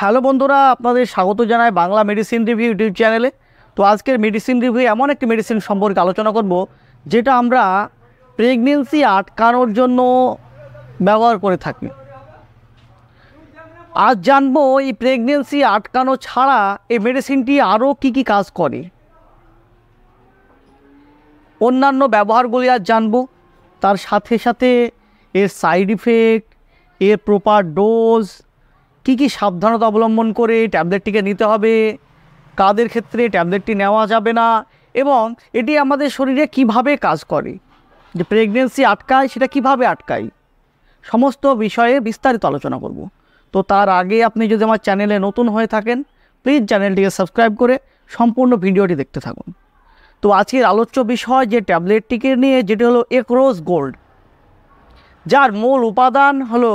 hello বন্ধুরা আপনাদের স্বাগত জানায় বাংলা মেডিসিন রিভিউ ইউটিউব চ্যানেলে তো আজকের মেডিসিন রিভিউ এমন একটি মেডিসিন সম্পর্কে আলোচনা করব যেটা আমরা প্রেগনেন্সি আটকানোর জন্য ব্যবহার করে থাকি আজ জানবো এই প্রেগনেন্সি আটকানো ছাড়া এই মেডিসিনটি আরও কি কি কাজ করে অন্যান্য ব্যবহারগুলি আজ জানবো তার সাথে সাথে এর সাইড ইফেক্ট এর প্রপার ডোজ কি কি সাবধানতা অবলম্বন করে ট্যাবলেটটিকে নিতে হবে কাদের ক্ষেত্রে ট্যাবলেটটি নেওয়া যাবে না এবং এটি আমাদের শরীরে কিভাবে কাজ করে যে প্রেগনেন্সি আটকায় সেটা কিভাবে আটকায় সমস্ত বিষয়ে বিস্তারিত আলোচনা করব তো তার আগে আপনি যদি আমার চ্যানেলে নতুন হয়ে থাকেন প্লিজ চ্যানেলটিকে সাবস্ক্রাইব করে সম্পূর্ণ ভিডিওটি দেখতে থাকুন তো আজকের আলোচ্য বিষয় যে ট্যাবলেটটিকে নিয়ে যেটি হলো একরোজ গোল্ড যার মূল উপাদান হলো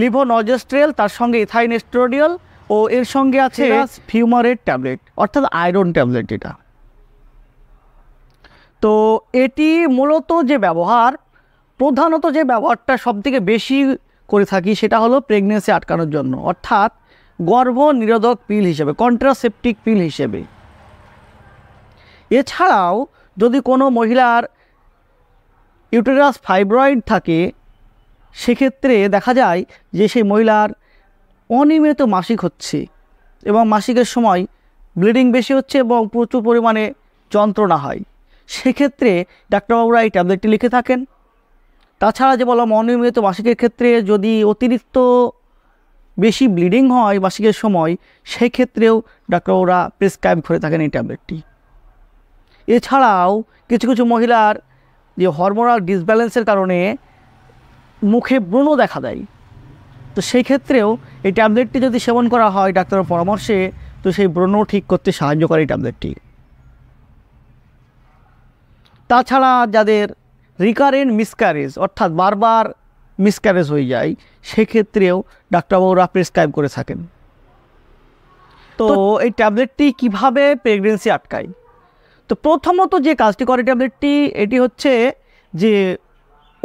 লিভো নজেস্ট্রেল তার সঙ্গে ইথাইন এস্ট্রোডিয়াল ও এর সঙ্গে আছে ফিউমারের ট্যাবলেট অর্থাৎ আয়রন ট্যাবলেট এটা তো এটি মূলত যে ব্যবহার প্রধানত যে ব্যবহারটা সবথেকে বেশি করে থাকি সেটা হলো প্রেগনেন্সি আটকানোর জন্য অর্থাৎ গর্ভ নিরোধক পিল হিসেবে কন্ট্রাসেপটিক পিল হিসেবে এছাড়াও যদি কোনো মহিলার ইউটেরাস ফাইব্রয়েড থাকে সেক্ষেত্রে দেখা যায় যে সেই মহিলার অনিয়মিত মাসিক হচ্ছে এবং মাসিকের সময় ব্লিডিং বেশি হচ্ছে এবং প্রচুর পরিমাণে যন্ত্রণা হয় সেক্ষেত্রে ডাক্তারবাবুরা এই ট্যাবলেটটি লিখে থাকেন তাছাড়া যে বললাম অনিয়মিত মাসিকের ক্ষেত্রে যদি অতিরিক্ত বেশি ব্লিডিং হয় মাসিকের সময় সেক্ষেত্রেও ডাক্তারবাবুরা প্রেসক্রাইব করে থাকেন এই ট্যাবলেটটি এছাড়াও কিছু কিছু মহিলার যে হরমোনাল ডিসব্যালেন্সের কারণে মুখে ব্রণ দেখা দেয় তো সেই ক্ষেত্রেও এই ট্যাবলেটটি যদি সেবন করা হয় ডাক্তারের পরামর্শে তো সেই ব্রণ ঠিক করতে সাহায্য করে এই ট্যাবলেটটি তাছাড়া যাদের রিকারেন্ট মিসক্যারেজ অর্থাৎ বারবার মিসক্যারেজ হয়ে যায় সেক্ষেত্রেও ডাক্তারবাবুরা প্রেসক্রাইব করে থাকেন তো এই ট্যাবলেটটি কিভাবে প্রেগনেন্সি আটকায় তো প্রথমত যে কাজটি করে ট্যাবলেটটি এটি হচ্ছে যে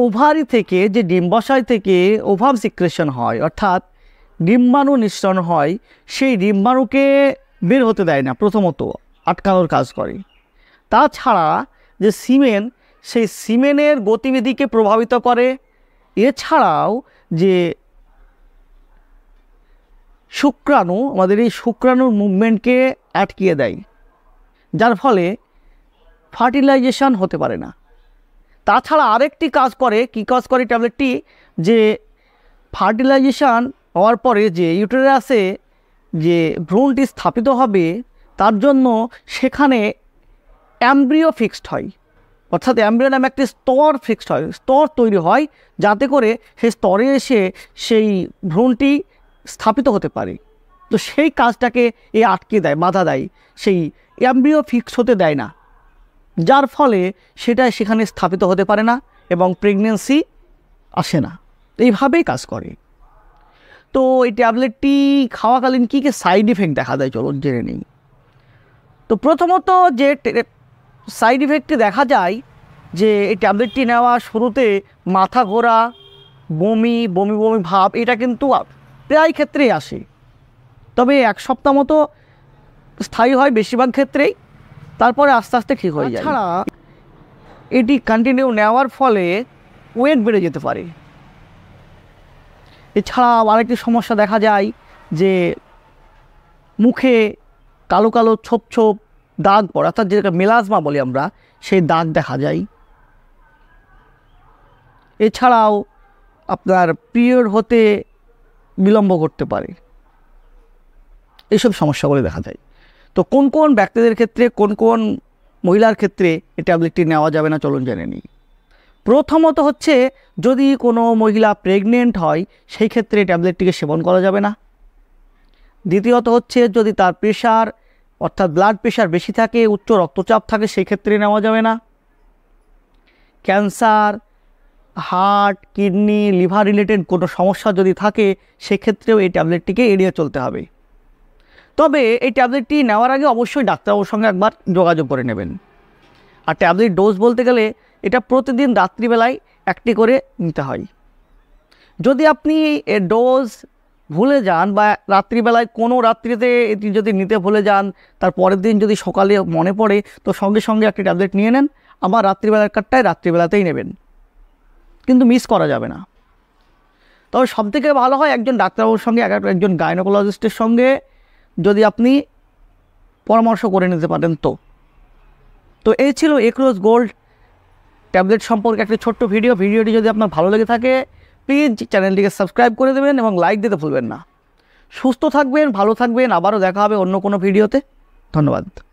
ওভারি থেকে যে ডিম্বাশয় থেকে ওভাম সিক্রেশন হয় অর্থাৎ ডিম্বাণু নিঃসরণ হয় সেই ডিম্বাণুকে বের হতে দেয় না প্রথমত আটকানোর কাজ করে তাছাড়া যে সিমেন সেই সিমেনের গতিবিধিকে প্রভাবিত করে এছাড়াও যে শুক্রাণু আমাদের এই শুক্রাণুর মুভমেন্টকে আটকিয়ে দেয় যার ফলে ফার্টিলাইজেশন হতে পারে না তাছাড়া আরেকটি কাজ করে কি কাজ করে ট্যাবলেটটি যে ফার্টিলাইজেশান হওয়ার পরে যে ইউটেরাসে যে ভ্রূণটি স্থাপিত হবে তার জন্য সেখানে অ্যাম্ব্রিও ফিক্সড হয় অর্থাৎ অ্যাম্ব্রিও নামে একটি স্তর ফিক্সড হয় স্তর তৈরি হয় যাতে করে সেই স্তরে এসে সেই ভ্রণটি স্থাপিত হতে পারে তো সেই কাজটাকে এ আটকে দেয় বাধা দেয় সেই অ্যাম্ব্রিও ফিক্স হতে দেয় না যার ফলে সেটা সেখানে স্থাপিত হতে পারে না এবং প্রেগনেন্সি আসে না এইভাবেই কাজ করে তো এই ট্যাবলেটটি খাওয়াকালীন কী কী সাইড ইফেক্ট দেখা যায় চলুন জেনে নেই তো প্রথমত যে সাইড ইফেক্টে দেখা যায় যে এই ট্যাবলেটটি নেওয়া শুরুতে মাথা ঘোরা বমি বমি বমি ভাব এটা কিন্তু প্রায় ক্ষেত্রেই আসে তবে এক সপ্তাহ মতো স্থায়ী হয় বেশিরভাগ ক্ষেত্রেই তারপরে আস্তে আস্তে ঠিক হয়ে যায় ছাড়া এটি কন্টিনিউ নেওয়ার ফলে ওয়েট বেড়ে যেতে পারে এছাড়াও আরেকটি সমস্যা দেখা যায় যে মুখে কালো কালো ছোপ ছোপ দাগ পড়ে অর্থাৎ যেটাকে মেলাজমা বলি আমরা সেই দাগ দেখা যায় এছাড়াও আপনার পিরিয়ড হতে বিলম্ব করতে পারে এসব সমস্যাগুলি দেখা যায় তো কোন কোন ব্যক্তিদের ক্ষেত্রে কোন কোন মহিলার ক্ষেত্রে এই ট্যাবলেটটি নেওয়া যাবে না চলুন জেনে নিই প্রথমত হচ্ছে যদি কোনো মহিলা প্রেগনেন্ট হয় সেই ক্ষেত্রে ট্যাবলেটটিকে সেবন করা যাবে না দ্বিতীয়ত হচ্ছে যদি তার প্রেশার অর্থাৎ ব্লাড প্রেশার বেশি থাকে উচ্চ রক্তচাপ থাকে সেই ক্ষেত্রে নেওয়া যাবে না cancer heart kidney liver related কোনো সমস্যা যদি থাকে সেক্ষেত্রেও এই ট্যাবলেটটিকে এড়িয়ে চলতে হবে তবে এই ট্যাবলেটটি নেওয়ার আগে অবশ্যই ডাক্তারবাবুর সঙ্গে একবার যোগাযোগ করে নেবেন আর ট্যাবলেট ডোজ বলতে গেলে এটা প্রতিদিন রাত্রিবেলায় একটি করে নিতে হয় যদি আপনি এর ডোজ ভুলে যান বা রাত্রিবেলায় কোনো রাত্রিতে এটি যদি নিতে ভুলে যান তার পরের দিন যদি সকালে মনে পড়ে তো সঙ্গে সঙ্গে একটি ট্যাবলেট নিয়ে নেন আবার রাত্রিবেলার কার্ডটায় রাত্রিবেলাতেই নেবেন কিন্তু মিস করা যাবে না তবে সবথেকে ভালো হয় একজন ডাক্তারবাবুর সঙ্গে একজন গাইনোকোলজিস্টের সঙ্গে যদি আপনি পরামর্শ করে নিতে পারেন তো তো এই ছিল একরোজ গোল্ড ট্যাবলেট সম্পর্কে একটি ছোট্ট ভিডিও ভিডিওটি যদি আপনার ভালো লেগে থাকে প্লিজ চ্যানেলটিকে সাবস্ক্রাইব করে দেবেন এবং লাইক দিতে ভুলবেন না সুস্থ থাকবেন ভালো থাকবেন আবারও দেখা হবে অন্য কোনো ভিডিওতে ধন্যবাদ